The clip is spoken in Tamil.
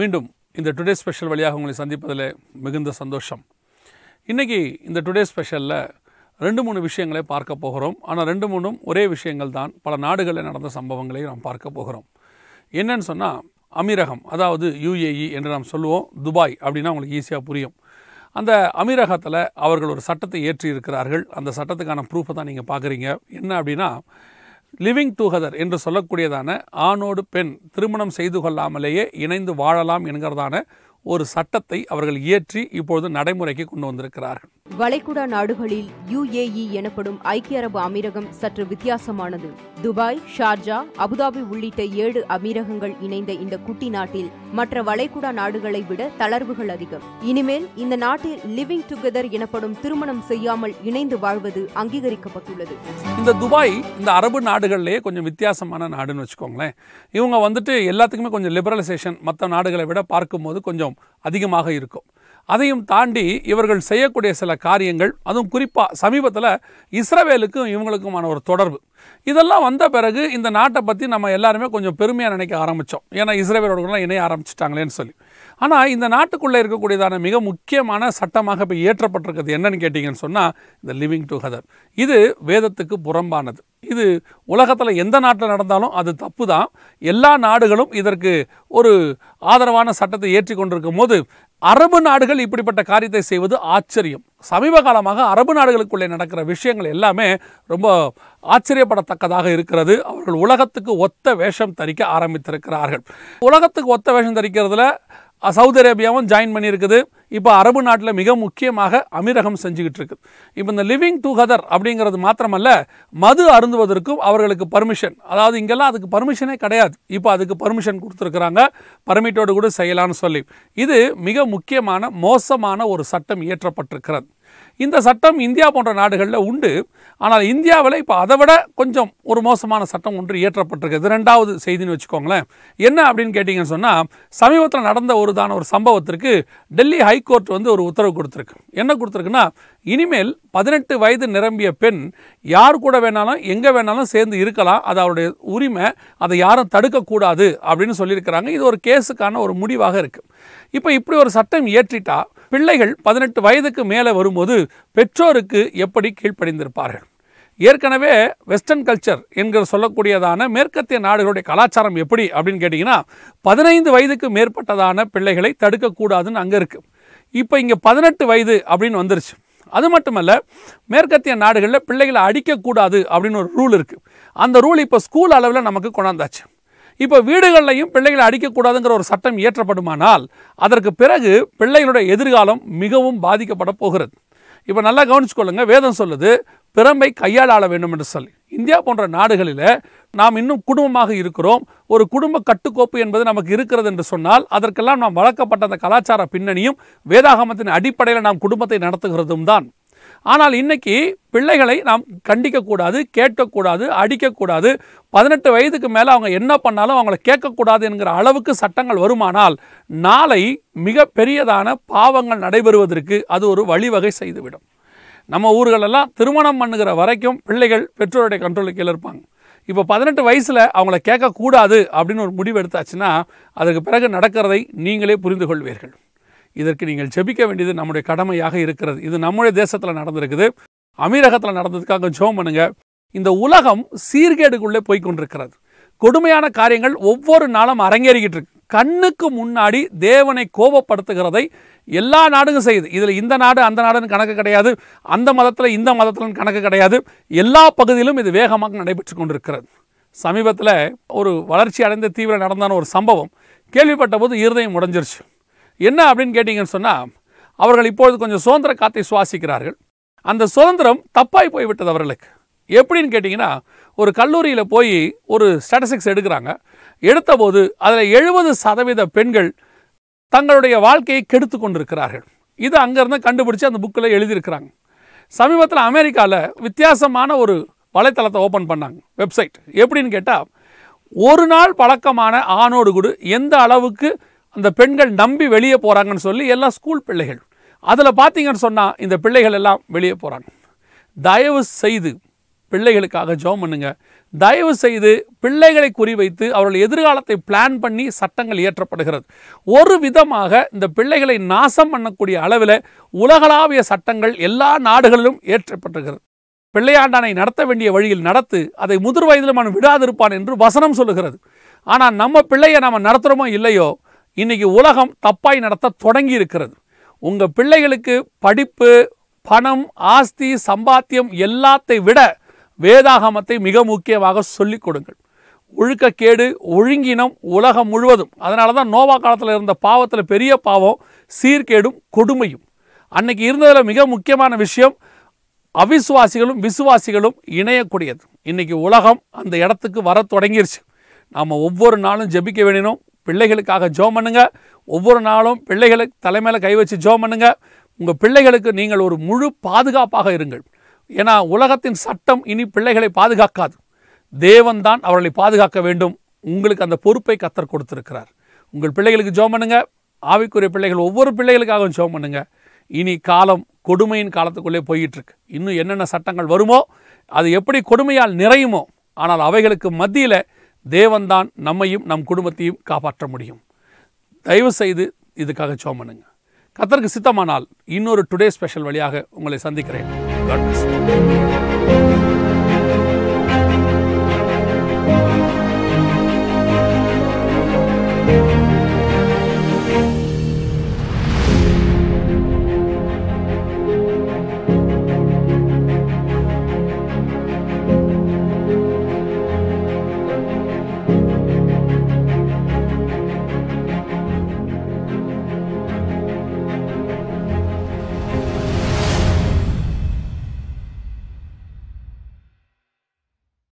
மீண்டும் இந்த டுடே ஸ்பெஷல் வழியாக உங்களை சந்திப்பதில் மிகுந்த சந்தோஷம் இன்றைக்கி இந்த டுடே ஸ்பெஷலில் ரெண்டு மூணு விஷயங்களை பார்க்க போகிறோம் ஆனால் ரெண்டு மூணும் ஒரே விஷயங்கள் தான் பல நாடுகளில் நடந்த சம்பவங்களை நாம் பார்க்க போகிறோம் என்னன்னு சொன்னால் அமீரகம் அதாவது யுஏஇ e என்று நாம் சொல்லுவோம் துபாய் அப்படின்னா உங்களுக்கு ஈஸியாக புரியும் அந்த அமீரகத்தில் அவர்கள் ஒரு சட்டத்தை ஏற்றி இருக்கிறார்கள் அந்த சட்டத்துக்கான ப்ரூஃபை தான் நீங்கள் பார்க்குறீங்க என்ன அப்படின்னா லிவிங் டூகெதர் என்று சொல்லக்கூடியதான ஆணோடு பெண் திருமணம் செய்து கொள்ளாமலேயே இணைந்து வாழலாம் என்கிறதான ஒரு சட்டத்தை அவர்கள் இயற்றி இப்பொழுது நடைமுறைக்கு கொண்டு வந்திருக்கிறார்கள் வளைகுடா நாடுகளில் யுஏஇ எனப்படும் ஐக்கிய அரபு அமீரகம் சற்று வித்தியாசமானது துபாய் ஷார்ஜா அபுதாபி உள்ளிட்ட ஏழு அமீரகங்கள் இணைந்த இந்த குட்டி நாட்டில் மற்ற வளைகுடா நாடுகளை விட தளர்வுகள் அதிகம் இனிமேல் இந்த நாட்டில் லிவிங் டுகெதர் எனப்படும் திருமணம் செய்யாமல் இணைந்து வாழ்வது அங்கீகரிக்கப்பட்டுள்ளது இந்த துபாய் இந்த அரபு நாடுகள்லேயே கொஞ்சம் வித்தியாசமான நாடுன்னு வச்சுக்கோங்களேன் இவங்க வந்துட்டு எல்லாத்துக்குமே கொஞ்சம் லிபரலைசேஷன் மற்ற நாடுகளை விட பார்க்கும்போது கொஞ்சம் அதிகமாக இருக்கும் அதையும் தாண்டி இவர்கள் செய்யக்கூடிய சில காரியங்கள் அதுவும் குறிப்பாக சமீபத்தில் இஸ்ரவேலுக்கும் இவங்களுக்குமான ஒரு தொடர்பு இதெல்லாம் வந்த பிறகு இந்த நாட்டை பற்றி நம்ம எல்லாருமே கொஞ்சம் பெருமையாக நினைக்க ஆரம்பித்தோம் ஏன்னா இஸ்ரேவேலோட இணைய ஆரம்பிச்சிட்டாங்களேன்னு சொல்லி ஆனால் இந்த நாட்டுக்குள்ளே இருக்கக்கூடியதான மிக முக்கியமான சட்டமாக இப்போ இயற்றப்பட்டிருக்கிறது என்னன்னு கேட்டிங்கன்னு சொன்னால் இந்த லிவிங் டுகெதர் இது வேதத்துக்கு புறம்பானது இது உலகத்தில் எந்த நாட்டில் நடந்தாலும் அது தப்பு தான் எல்லா நாடுகளும் இதற்கு ஒரு ஆதரவான சட்டத்தை ஏற்றி கொண்டிருக்கும் போது அரபு நாடுகள் இப்படிப்பட்ட காரியத்தை செய்வது ஆச்சரியம் சமீப காலமாக அரபு நாடுகளுக்குள்ளே நடக்கிற விஷயங்கள் எல்லாமே ரொம்ப ஆச்சரியப்படத்தக்கதாக இருக்கிறது அவர்கள் உலகத்துக்கு ஒத்த வேஷம் தரிக்க ஆரம்பித்திருக்கிறார்கள் உலகத்துக்கு ஒத்த வேஷம் தரிக்கிறதுல சவுதி அரேபியாவும் ஜாயின் பண்ணியிருக்குது இப்போ அரபு நாட்டில் மிக முக்கியமாக அமீரகம் செஞ்சுக்கிட்டு இருக்குது இப்போ இந்த லிவிங் டுகெதர் அப்படிங்கிறது மாத்திரமல்ல மது அருந்துவதற்கும் அவர்களுக்கு பர்மிஷன் அதாவது இங்கெல்லாம் அதுக்கு பர்மிஷனே கிடையாது இப்போ அதுக்கு பர்மிஷன் கொடுத்துருக்குறாங்க பர்மிட்டோடு கூட செய்யலான்னு சொல்லி இது மிக முக்கியமான மோசமான ஒரு சட்டம் இயற்றப்பட்டிருக்கிறது இந்த சட்டம் இந்தியா போன்ற நாடுகளில் உண்டு ஆனால் இந்தியாவில் இப்போ அதை விட கொஞ்சம் ஒரு மோசமான சட்டம் ஒன்று இயற்றப்பட்டிருக்கு இது ரெண்டாவது செய்தின்னு வச்சுக்கோங்களேன் என்ன அப்படின்னு கேட்டிங்கன்னு சொன்னால் சமீபத்தில் நடந்த ஒரு தான ஒரு சம்பவத்திற்கு டெல்லி ஹைகோர்ட் வந்து ஒரு உத்தரவு கொடுத்துருக்கு என்ன கொடுத்துருக்குன்னா இனிமேல் பதினெட்டு வயது நிரம்பிய பெண் யார் கூட வேணாலும் எங்கே வேணாலும் சேர்ந்து இருக்கலாம் அது அவருடைய உரிமை அதை யாரும் தடுக்கக்கூடாது அப்படின்னு சொல்லியிருக்கிறாங்க இது ஒரு கேஸுக்கான ஒரு முடிவாக இருக்குது இப்போ இப்படி ஒரு சட்டம் இயற்றிட்டால் பிள்ளைகள் பதினெட்டு வயதுக்கு மேலே வரும்போது பெற்றோருக்கு எப்படி கீழ்ப்படைந்திருப்பார்கள் ஏற்கனவே வெஸ்டர்ன் கல்ச்சர் என்கிற சொல்லக்கூடியதான மேற்கத்திய நாடுகளுடைய கலாச்சாரம் எப்படி அப்படின்னு கேட்டிங்கன்னா பதினைந்து வயதுக்கு மேற்பட்டதான பிள்ளைகளை தடுக்கக்கூடாதுன்னு அங்கே இருக்குது இப்போ இங்கே பதினெட்டு வயது அப்படின்னு வந்துருச்சு அது மட்டுமல்ல மேற்கத்திய நாடுகளில் பிள்ளைகளை அடிக்கக்கூடாது அப்படின்னு ஒரு ரூல் இருக்குது அந்த ரூல் இப்போ ஸ்கூல் அளவில் நமக்கு கொண்டாந்தாச்சு இப்போ வீடுகள்லையும் பிள்ளைகளை அடிக்கக்கூடாதுங்கிற ஒரு சட்டம் இயற்றப்படுமானால் அதற்கு பிறகு பிள்ளைகளுடைய எதிர்காலம் மிகவும் பாதிக்கப்பட போகிறது இப்போ நல்லா கவனிச்சுக்கொள்ளுங்க வேதம் சொல்லுது பிறம்பை கையாள ஆள வேண்டும் என்று சொல்லி இந்தியா போன்ற நாடுகளில் நாம் இன்னும் குடும்பமாக இருக்கிறோம் ஒரு குடும்ப கட்டுக்கோப்பு என்பது நமக்கு இருக்கிறது என்று சொன்னால் அதற்கெல்லாம் நாம் வளர்க்கப்பட்ட அந்த கலாச்சார பின்னணியும் வேதாகமத்தின் அடிப்படையில் நாம் குடும்பத்தை நடத்துகிறதும் தான் ஆனால் இன்றைக்கி பிள்ளைகளை நாம் கண்டிக்கக்கூடாது கேட்கக்கூடாது அடிக்கக்கூடாது பதினெட்டு வயதுக்கு மேலே அவங்க என்ன பண்ணாலும் அவங்கள கேட்கக்கூடாது என்கிற அளவுக்கு சட்டங்கள் வருமானால் நாளை மிக பெரியதான பாவங்கள் நடைபெறுவதற்கு அது ஒரு வழிவகை செய்துவிடும் நம்ம ஊர்களெல்லாம் திருமணம் பண்ணுகிற வரைக்கும் பிள்ளைகள் பெற்றோருடைய கண்ட்ரோலுக்கு கீழே இருப்பாங்க இப்போ பதினெட்டு வயசில் அவங்கள கேட்கக்கூடாது அப்படின்னு ஒரு முடிவு எடுத்தாச்சுன்னா அதுக்கு பிறகு நடக்கிறதை நீங்களே புரிந்து கொள்வீர்கள் இதற்கு நீங்கள் ஜெபிக்க வேண்டியது நம்முடைய கடமையாக இருக்கிறது இது நம்முடைய தேசத்தில் நடந்திருக்குது அமீரகத்தில் நடந்ததுக்காக ஜோம் பண்ணுங்க இந்த உலகம் சீர்கேடுக்குள்ளே போய் கொண்டிருக்கிறது கொடுமையான காரியங்கள் ஒவ்வொரு நாளும் அரங்கேறிக்கிட்டு இருக்கு கண்ணுக்கு முன்னாடி தேவனை கோபப்படுத்துகிறதை எல்லா நாடுகளும் செய்யுது இதில் இந்த நாடு அந்த நாடுன்னு கணக்கு கிடையாது அந்த மதத்தில் இந்த மதத்தில் கணக்கு கிடையாது எல்லா பகுதியிலும் இது வேகமாக நடைபெற்று கொண்டிருக்கிறது சமீபத்தில் ஒரு வளர்ச்சி அடைந்த தீவிர நடந்தான ஒரு சம்பவம் கேள்விப்பட்ட போது இருதயம் உடஞ்சிருச்சு என்ன அப்படின்னு கேட்டிங்கன்னு சொன்னால் அவர்கள் இப்பொழுது கொஞ்சம் சுதந்திர காத்தை சுவாசிக்கிறார்கள் அந்த சுதந்திரம் தப்பாய் போய்விட்டது அவர்களுக்கு எப்படின்னு கேட்டிங்கன்னா ஒரு கல்லூரியில் போய் ஒரு ஸ்டாட்டிஸ்டிக்ஸ் எடுக்கிறாங்க எடுத்தபோது அதில் எழுபது சதவீத பெண்கள் தங்களுடைய வாழ்க்கையை கெடுத்து கொண்டிருக்கிறார்கள் இது அங்கேருந்து கண்டுபிடிச்சி அந்த புக்கில் எழுதியிருக்கிறாங்க சமீபத்தில் அமெரிக்காவில் வித்தியாசமான ஒரு வலைத்தளத்தை ஓப்பன் பண்ணாங்க வெப்சைட் எப்படின்னு கேட்டால் ஒரு நாள் பழக்கமான ஆணோடு கூட எந்த அளவுக்கு அந்த பெண்கள் நம்பி வெளியே போகிறாங்கன்னு சொல்லி எல்லாம் ஸ்கூல் பிள்ளைகள் அதில் பார்த்தீங்கன்னு சொன்னால் இந்த பிள்ளைகள் எல்லாம் வெளியே போகிறாங்க தயவு செய்து பிள்ளைகளுக்காக ஜோம் பண்ணுங்க தயவு செய்து பிள்ளைகளை குறிவைத்து அவர்கள் எதிர்காலத்தை பிளான் பண்ணி சட்டங்கள் இயற்றப்படுகிறது ஒரு விதமாக இந்த பிள்ளைகளை நாசம் பண்ணக்கூடிய அளவில் உலகளாவிய சட்டங்கள் எல்லா நாடுகளிலும் இயற்றப்பட்டிருக்கிறது பிள்ளையாண்டானை நடத்த வேண்டிய வழியில் நடத்து அதை முதிர் வயதிலும் அவன் விடாதிருப்பான் என்று வசனம் சொல்லுகிறது ஆனால் நம்ம பிள்ளையை நாம் நடத்துகிறோமோ இல்லையோ இன்றைக்கி உலகம் தப்பாய் நடத்த தொடங்கி இருக்கிறது உங்கள் பிள்ளைகளுக்கு படிப்பு பணம் ஆஸ்தி சம்பாத்தியம் எல்லாத்தை விட வேதாகமத்தை மிக முக்கியமாக சொல்லிக் கொடுங்கள் ஒழுக்கக்கேடு ஒழுங்கினம் உலகம் முழுவதும் அதனால தான் நோவா காலத்தில் இருந்த பாவத்தில் பெரிய பாவம் சீர்கேடும் கொடுமையும் அன்னைக்கு இருந்ததில் மிக முக்கியமான விஷயம் அவிசுவாசிகளும் விசுவாசிகளும் இணையக்கூடியது இன்றைக்கி உலகம் அந்த இடத்துக்கு வர தொடங்கிருச்சு நாம் ஒவ்வொரு நாளும் ஜெபிக்க வேண்டினோம் பிள்ளைகளுக்காக ஜோ பண்ணுங்கள் ஒவ்வொரு நாளும் பிள்ளைகளுக்கு தலைமையில் கை வச்சு ஜோ பண்ணுங்க உங்கள் பிள்ளைகளுக்கு நீங்கள் ஒரு முழு பாதுகாப்பாக இருங்கள் ஏன்னா உலகத்தின் சட்டம் இனி பிள்ளைகளை பாதுகாக்காது தேவன்தான் அவர்களை பாதுகாக்க வேண்டும் உங்களுக்கு அந்த பொறுப்பை கத்தர் கொடுத்துருக்கிறார் உங்கள் பிள்ளைகளுக்கு ஜோம் பண்ணுங்க ஆவிக்குரிய பிள்ளைகள் ஒவ்வொரு பிள்ளைகளுக்காகவும் ஜோம் பண்ணுங்க இனி காலம் கொடுமையின் காலத்துக்குள்ளே போயிட்டுருக்கு இன்னும் என்னென்ன சட்டங்கள் வருமோ அது எப்படி கொடுமையால் நிறையுமோ ஆனால் அவைகளுக்கு மத்தியில் தேவன்தான் நம்மையும் நம் குடும்பத்தையும் காப்பாற்ற முடியும் தயவு செய்து இதுக்காக சோம் பண்ணுங்க கத்தருக்கு சித்தமானால் இன்னொரு டுடே ஸ்பெஷல் வழியாக உங்களை சந்திக்கிறேன்